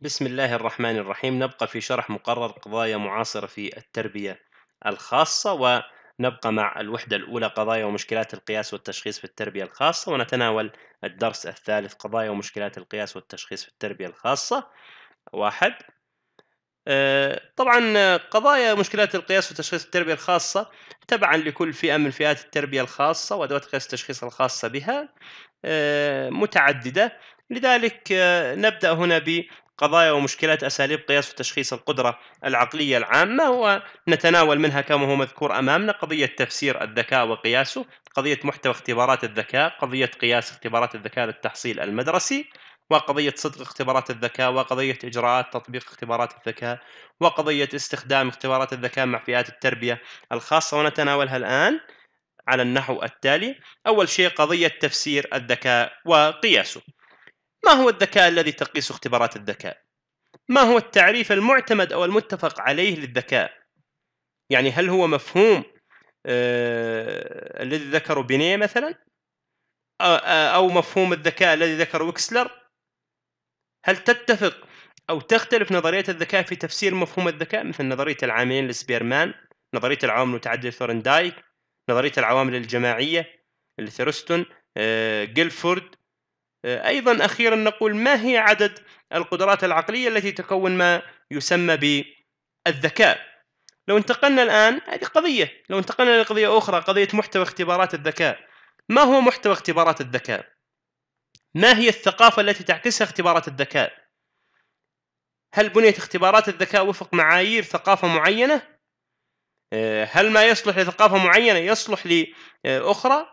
بسم الله الرحمن الرحيم نبقى في شرح مقرر قضايا معاصرة في التربية الخاصة ونبقى مع الوحدة الأولى قضايا ومشكلات القياس والتشخيص في التربية الخاصة ونتناول الدرس الثالث قضايا ومشكلات القياس والتشخيص في التربية الخاصة واحد آه، طبعا قضايا مشكلات القياس وتشخيص التربية الخاصة تبعا لكل فئة من فئات التربية الخاصة وأدوات قياس التشخيص الخاصة بها آه، متعددة لذلك آه، نبدأ هنا قضايا ومشكلات أساليب قياس وتشخيص القدرة العقلية العامة ونتناول منها كما هو مذكور أمامنا قضية تفسير الذكاء وقياسه قضية محتوى اختبارات الذكاء قضية قياس اختبارات الذكاء للتحصيل المدرسي وقضية صدق اختبارات الذكاء وقضية إجراءات تطبيق اختبارات الذكاء وقضية استخدام اختبارات الذكاء مع فئات التربية الخاصة ونتناولها الآن على النحو التالي أول شيء قضية تفسير الذكاء وقياسه ما هو الذكاء الذي تقيسه اختبارات الذكاء؟ ما هو التعريف المعتمد أو المتفق عليه للذكاء؟ يعني هل هو مفهوم آه الذي ذكره بينيه مثلا؟ أو آه، مفهوم الذكاء الذي ذكره وكسلر؟ هل تتفق أو تختلف نظرية الذكاء في تفسير مفهوم الذكاء مثل نظرية العاملين لسبيرمان، نظرية العوامل المتعددة لثورندايك، نظرية العوامل الجماعية لثيرستون، آه، جيلفورد، أيضا أخيرا نقول ما هي عدد القدرات العقلية التي تكون ما يسمى بالذكاء لو انتقلنا الآن هذه قضية لو انتقلنا لقضية أخرى قضية محتوى اختبارات الذكاء ما هو محتوى اختبارات الذكاء؟ ما هي الثقافة التي تعكسها اختبارات الذكاء؟ هل بنيت اختبارات الذكاء وفق معايير ثقافة معينة؟ آه، هل ما يصلح لثقافة معينة يصلح لأخرى؟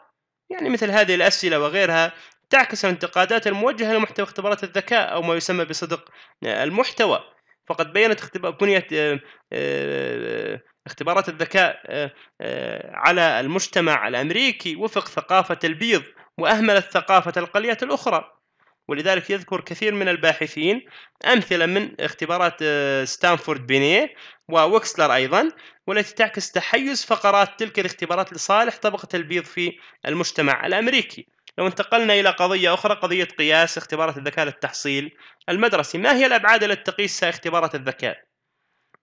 يعني مثل هذه الأسئلة وغيرها تعكس الانتقادات الموجهة لمحتوى اختبارات الذكاء أو ما يسمى بصدق آه، المحتوى فقد بينت بنية آه، آه، اختبارات الذكاء على المجتمع الأمريكي وفق ثقافة البيض وأهملت ثقافة القليات الأخرى ولذلك يذكر كثير من الباحثين أمثلة من اختبارات ستانفورد بينيه ووكسلر أيضا والتي تعكس تحيز فقرات تلك الاختبارات لصالح طبقة البيض في المجتمع الأمريكي لو انتقلنا إلى قضية أخرى قضية قياس اختبارات الذكاء للتحصيل المدرسي ما هي الأبعاد التي تقيسها اختبارات الذكاء؟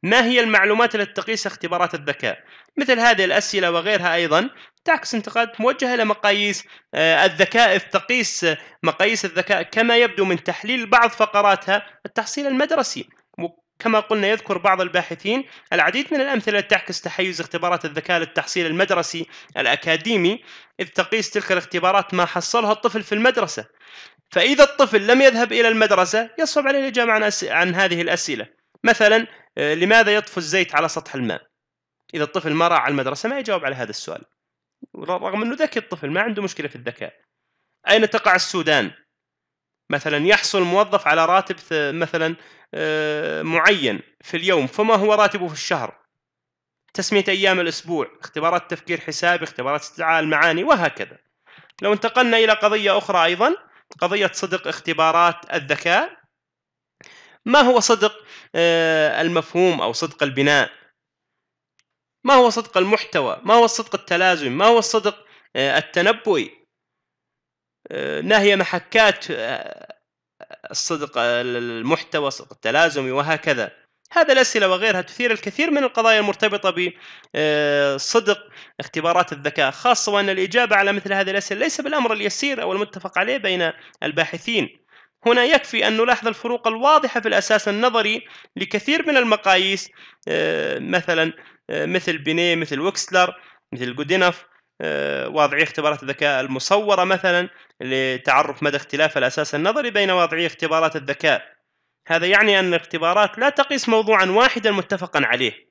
ما هي المعلومات التي تقيسها اختبارات الذكاء؟ مثل هذه الأسئلة وغيرها أيضا تعكس انتقادات موجهة لمقاييس آه، الذكاء إذ تقيس مقاييس الذكاء كما يبدو من تحليل بعض فقراتها التحصيل المدرسي كما قلنا يذكر بعض الباحثين العديد من الأمثلة تعكس تحيز اختبارات الذكاء للتحصيل المدرسي الأكاديمي إذ تقيس تلك الاختبارات ما حصلها الطفل في المدرسة فإذا الطفل لم يذهب إلى المدرسة يصعب عليه الإجابة عن, أس... عن هذه الأسئلة مثلا آه، لماذا يطفو الزيت على سطح الماء إذا الطفل ما راعى المدرسة ما يجاوب على هذا السؤال رغم أنه ذكي الطفل ما عنده مشكلة في الذكاء أين تقع السودان مثلا يحصل موظف على راتب مثلا آه، معين في اليوم فما هو راتبه في الشهر تسمية أيام الأسبوع اختبارات تفكير حسابي اختبارات استدعاء المعاني وهكذا لو انتقلنا إلى قضية أخرى أيضا قضية صدق اختبارات الذكاء ما هو صدق آه، المفهوم أو صدق البناء ما هو صدق المحتوى ما هو الصدق التلازم ما هو الصدق آه، التنبؤي ناهية محكات الصدق المحتوى صدق التلازمي وهكذا هذا الأسئلة وغيرها تثير الكثير من القضايا المرتبطة بصدق آه، اختبارات الذكاء خاصة وأن الإجابة على مثل هذه الأسئلة ليس بالأمر اليسير أو المتفق عليه بين الباحثين هنا يكفي أن نلاحظ الفروق الواضحة في الأساس النظري لكثير من المقاييس آه، مثلا آه، مثل بينيه مثل وكسلر مثل جودينف آه، واضعي اختبارات الذكاء المصورة مثلا لتعرف مدى اختلاف الأساس النظري بين واضعي اختبارات الذكاء هذا يعني أن الاختبارات لا تقيس موضوعا واحدا متفقا عليه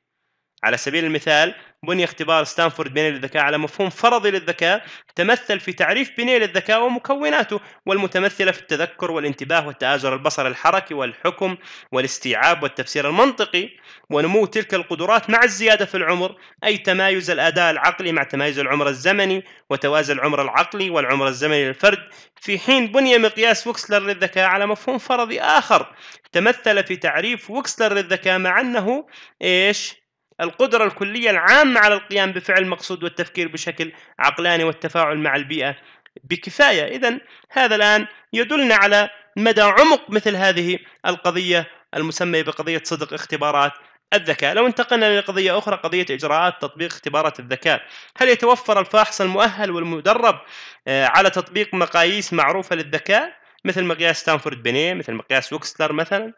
على سبيل المثال بني اختبار ستانفورد بنيل للذكاء على مفهوم فرضي للذكاء تمثل في تعريف بنيل للذكاء ومكوناته والمتمثلة في التذكر والانتباه والتآزر البصر الحركي والحكم والاستيعاب والتفسير المنطقي ونمو تلك القدرات مع الزيادة في العمر أي تمايز الأداء العقلي مع تمايز العمر الزمني وتوازي العمر العقلي والعمر الزمني للفرد في حين بني مقياس وكسلر للذكاء على مفهوم فرضي آخر تمثل في تعريف وكسلر للذكاء مع أنه إيش القدرة الكلية العامة على القيام بفعل مقصود والتفكير بشكل عقلاني والتفاعل مع البيئة بكفاية إذا هذا الآن يدلنا على مدى عمق مثل هذه القضية المسمية بقضية صدق اختبارات الذكاء لو انتقلنا لقضية أخرى قضية إجراءات تطبيق اختبارات الذكاء هل يتوفر الفاحص المؤهل والمدرب آه، على تطبيق مقاييس معروفة للذكاء مثل مقياس ستانفورد بينيه مثل مقياس وكسلر مثلا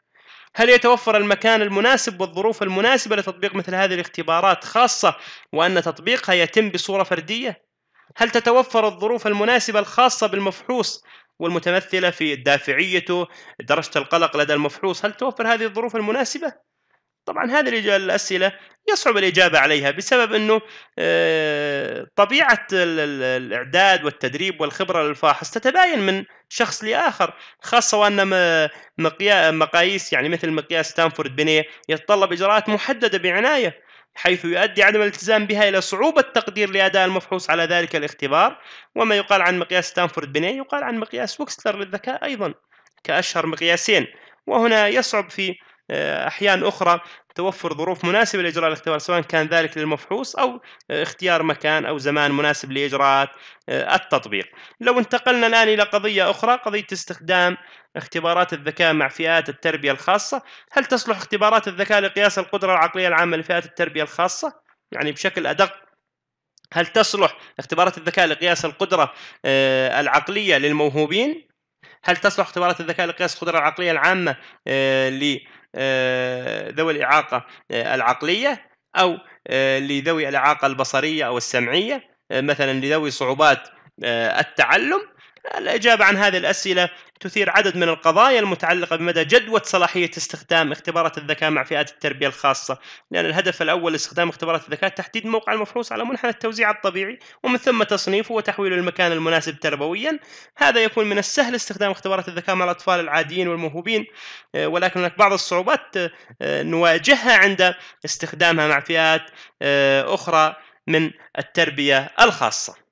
هل يتوفر المكان المناسب والظروف المناسبة لتطبيق مثل هذه الاختبارات خاصة وأن تطبيقها يتم بصورة فردية؟ هل تتوفر الظروف المناسبة الخاصة بالمفحوص والمتمثلة في دافعيته درجة القلق لدى المفحوص هل توفر هذه الظروف المناسبة؟ طبعا هذه الاسئله يصعب الاجابه عليها بسبب انه آه، طبيعه الاعداد والتدريب والخبره للفاحص تتباين من شخص لاخر خاصه وان مقاييس يعني مثل مقياس ستانفورد بنيه يتطلب اجراءات محدده بعنايه حيث يؤدي عدم الالتزام بها إلى صعوبة تقدير لأداء المفحوص على ذلك الاختبار وما يقال عن مقياس ستانفورد بنيه يقال عن مقياس وكسلر للذكاء أيضا كأشهر مقياسين وهنا يصعب في آه، أحيان أخرى توفر ظروف مناسبة لإجراء الاختبار سواء كان ذلك للمفحوص أو آه، اختيار مكان أو زمان مناسب لإجراءات آه، التطبيق لو انتقلنا الآن إلى قضية أخرى قضية استخدام اختبارات الذكاء مع فئات التربية الخاصة هل تصلح اختبارات الذكاء لقياس القدرة العقلية العامة لفئات التربية الخاصة؟ يعني بشكل أدق هل تصلح اختبارات الذكاء لقياس القدرة العقلية للموهوبين هل تصلح اختبارات الذكاء لقياس القدرة العقلية العامة آه، لذوي آه، الإعاقة آه، العقلية أو لذوي الإعاقة البصرية أو السمعية مثلا لذوي صعوبات التعلم الإجابة عن هذه الأسئلة تثير عدد من القضايا المتعلقة بمدى جدوى صلاحية استخدام اختبارات الذكاء مع فئات التربية الخاصة، لأن الهدف الأول لاستخدام اختبارات الذكاء تحديد موقع المفحوص على منحنى التوزيع الطبيعي، ومن ثم تصنيفه وتحويله للمكان المناسب تربويا، هذا يكون من السهل استخدام اختبارات الذكاء مع الأطفال العاديين والموهوبين، آه، ولكن هناك بعض الصعوبات آه، آه، نواجهها عند استخدامها مع فئات أخرى من التربية الخاصة.